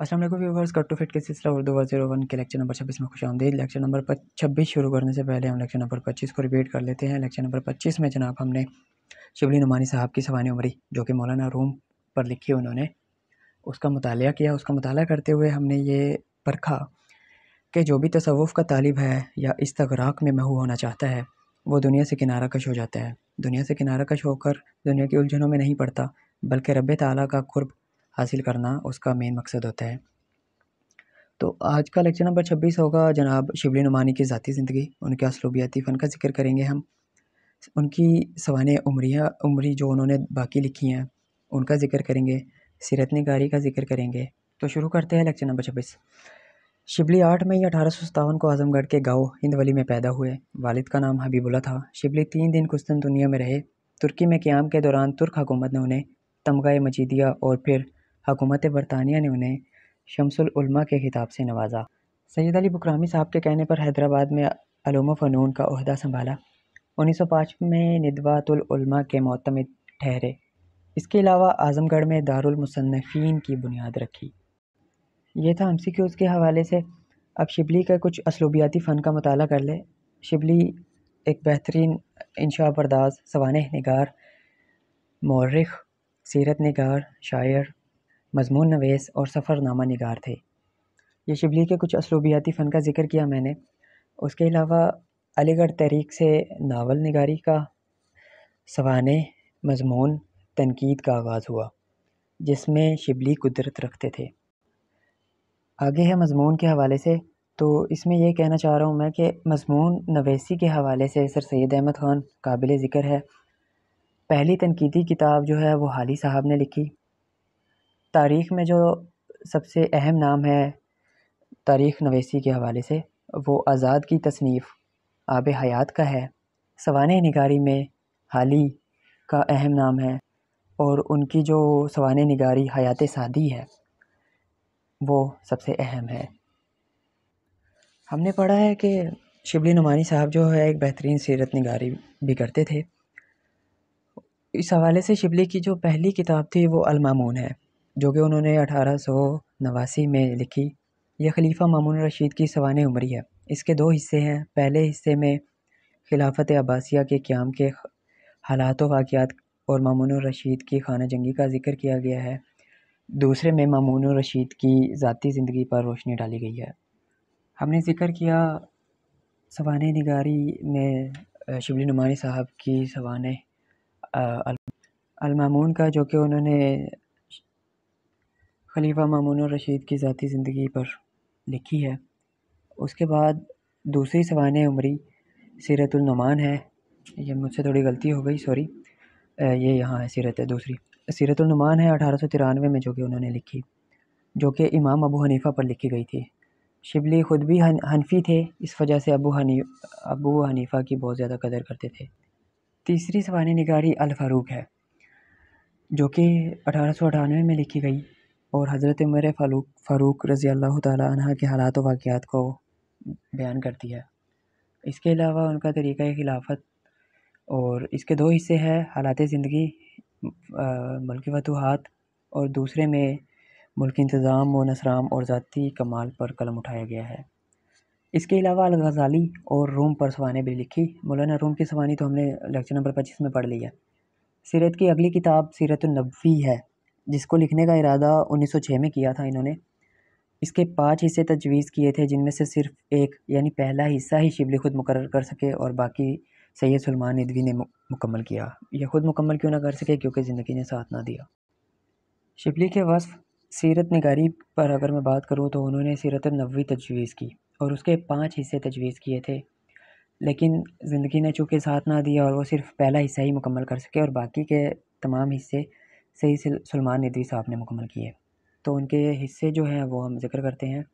असलम व्यवर्स cut to fit के सिलसिला उर्दू वन जीरो वन के लेक्चर नंबर छब्बीस में खुश आमदीद लेक्चर नंबर छब्बीस शुरू करने से पहले हम लेक्चर नंबर पच्चीस को रिपीट कर लेते हैं लेक्चर नंबर पच्चीस में जनाब हमने शिबली नुमानी साहब की सवानी उमरी जो कि मौलाना रूम पर लिखी उन्होंने उसका मुताल किया उसका मुताल करते हुए हमने ये परखा कि जो भी तसवुफ़ का तालब है या इस तकराक में महू होना चाहता है वो दुनिया से किनारा कश हो जाता है दुनिया से किनारा कश होकर दुनिया की उलझनों में नहीं पड़ता बल्कि रब तला का कुर्ब हासिल करना उसका मेन मकसद होता है तो आज का लेक्चर नंबर छब्बीस होगा जनाब शिबली नुमानी की ज़ाती ज़िंदगी उनके असलूबियाती फ़न का जिक्र करेंगे हम उनकी सवान उम्रिया उम्री जो उन्होंने बाकी लिखी हैं उनका जिक्र करेंगे सीरत निगारी का जिक्र करेंगे तो शुरू करते हैं लेक्चर नंबर छब्बीस शिबली आठ मई अठारह सौ सतावन को आजमगढ़ के गांव हिंदवली में पैदा हुए वालिद का नाम हबीबुल्ला था शिबली तीन दिन कुस्तन दुनिया में रहे तुर्की में क्याम के दौरान तुर्क हुकूमत ने उन्हें तमगा मजीदिया और फिर हुकूमत बरतानिया ने उन्हें शमसलमा के खिताब से नवाजा सैद अली बकरामी साहब के कहने पर हैदराबाद में अलूम फ़नून का अहदा संभाला 1905 में निदवातलमा के मतमद ठहरे इसके अलावा आज़मगढ़ में दारुलमसनफ़ीन की बुनियाद रखी यह था हमसी के उसके हवाले से अब शिबली का कुछ असलूबियाती फ़न का मताल कर ले शिबली एक बेहतरीन इनशा बरदाज सवान नगार मौरख सीरत नगार शायर मजमून नवेस और सफ़रनामा निगार थे ये शिबली के कुछ असलूबियाती फ़न का ज़िक्र किया मैंने उसके अलावा अलीगढ़ तहरीक से नावल निगारी का सवान मजमून तनकीद का आगाज़ हुआ जिसमें शिबली कुदरत रखते थे आगे है मजमून के हवाले से तो इसमें यह कहना चाह रहा हूँ मैं कि मजमून नवेसी के हवाले से सर सैद अहमद ख़ान काबिल ज़िक्र है पहली तनकीदी किताब जो है वो हाली साहब ने लिखी तारीख़ में जो सबसे अहम नाम है तारीख़ नवेसी के हवाले से वो आज़ाद की तसनीफ़ आब हयात का है सवान निगारी में हाली का अहम नाम है और उनकी जो सवान निगारी हयात सादी है वो सबसे अहम है हमने पढ़ा है कि शिबली नुमानी साहब जो है एक बेहतरीन सीरत निगारी भी करते थे इस हवाले से शिबली की जो पहली किताब थी वो अलमामून है जो कि उन्होंने अठारह सौ नवासी में लिखी यह खलीफ़ा मामून रशीद की सवान उमरी है इसके दो हिस्से हैं पहले हिस्से में खिलाफत अब्बासिया के क़्याम के हालात वाक़ात और मामून रशीद की खाना जंगी का ज़िक्र किया गया है दूसरे में मामून रशीद की ज़ाती ज़िंदगी पर रोशनी डाली गई है हमने ज़िक्र किया सवान निगारी में शिबली नुमानी साहब की सवान अलमामून का जो कि उन्होंने खलीफ़ा मामून रशीद की ज़ाती ज़िंदगी पर लिखी है उसके बाद दूसरी सवान उमरी सीरतुलनुमान है ये मुझसे थोड़ी गलती हो गई सॉरी ये यहाँ है सीरत है दूसरी सीरतुलनुमान है अठारह सौ तिरानवे में जो कि उन्होंने लिखी जो कि इमाम अबू हनीफ़ा पर लिखी गई थी शिबली ख़ुद भी हन, हनफी थे इस वजह से अबू हनी अबू हनीफ़ा की बहुत ज़्यादा कदर करते थे तीसरी सवान निगारी अलफारूक है जो कि अठारह सौ अठानवे में लिखी गई और हज़रत उमर फ़ारूक फ़ारूक रज़ी अल्लाह तह के हालात वाक़ात को बयान करती है इसके अलावा उनका तरीका खिलाफ़त और इसके दो हिस्से हैं हालात ज़िंदगी मुल्की वजूहत और दूसरे में मुल्क इंतज़ाम व नसराम और ज़ाती कमाल पर कलम उठाया गया है इसके अलावा अलगज़ाली और रूम पर सवानी भी लिखी मौलाना रूम की सवानी तो हमने लेक्चर नंबर पच्चीस में पढ़ ली है सीरत की अगली किताब सीरतनबी है जिसको लिखने का इरादा 1906 में किया था इन्होंने इसके पांच हिस्से तजवीज़ किए थे जिनमें से सिर्फ एक यानी पहला हिस्सा ही शिबली खुद मुकर कर सके और बाकी सैयद सलमान नदवी ने मुकम्मल किया यह ख़ुद मुकम्मल क्यों ना कर सके क्योंकि ज़िंदगी ने साथ ना दिया शिबली के वस्फ सीरत नगारी पर अगर मैं बात करूँ तो उन्होंने सीरत नवी तजवीज़ की और उसके पाँच हिस्से तजवीज़ किए थे लेकिन ज़िंदगी ने चूँकि साथ ना दिया और वो सिर्फ पहला हिस्सा ही मुकम्मल कर सके और बाकी के तमाम हिस्से सही से सलमान नदवी साहब ने मुकम्मल किए तो उनके हिस्से जो हैं वो हम जिक्र करते हैं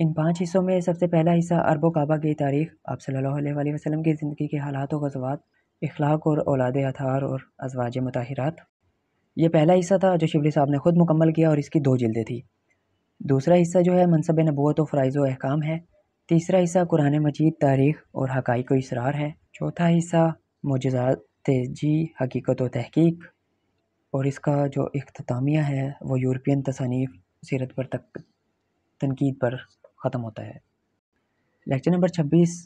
इन पांच हिस्सों में सबसे पहला हिस्सा अरब काबा की तारीख आप सल्ला वसलम की ज़िंदगी के हालात व गजवात अखलाक और औलाद अथार और अजवाज मतहरात यह पहला हिस्सा था जो शिवली साहब ने खुद मुकम्मल किया और इसकी दो जल्दें थी दूसरा हिस्सा जो है मनसब नबूत व फ़राइज व अहकाम है तीसरा हिस्सा कुरान मजीद तारीख़ और हक़ को इसरार है चौथा हिस्सा मुजज़ात तेजी हकीकत व तहकीक और इसका जो अख्तामिया है वो यूरोपियन तसानीफ़ सीरत पर तक तनकीद पर ख़त्म होता है लेक्चर नंबर छब्बीस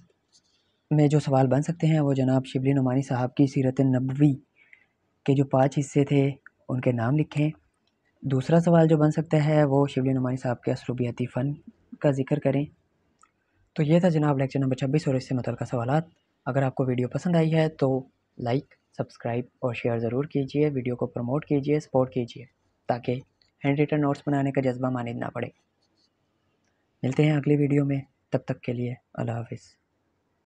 में जो सवाल बन सकते हैं वो जनाब शिबली नुमानी साहब की सीरत नबवी के जो पाँच हिस्से थे उनके नाम लिखें दूसरा सवाल जो बन सकता है वो शिबली नुमानी साहब के असलूबियाती फ़न का जिक्र करें तो ये था जनाब लेक्चर नंबर छब्बीस और इससे मतलब सवाल अगर आपको वीडियो पसंद आई है तो लाइक सब्सक्राइब और शेयर ज़रूर कीजिए वीडियो को प्रमोट कीजिए सपोर्ट कीजिए ताकि हैंड रिटर्न नोट्स बनाने का जज्बा मानद ना पड़े मिलते हैं अगली वीडियो में तब तक के लिए अल्लाह हाफिज़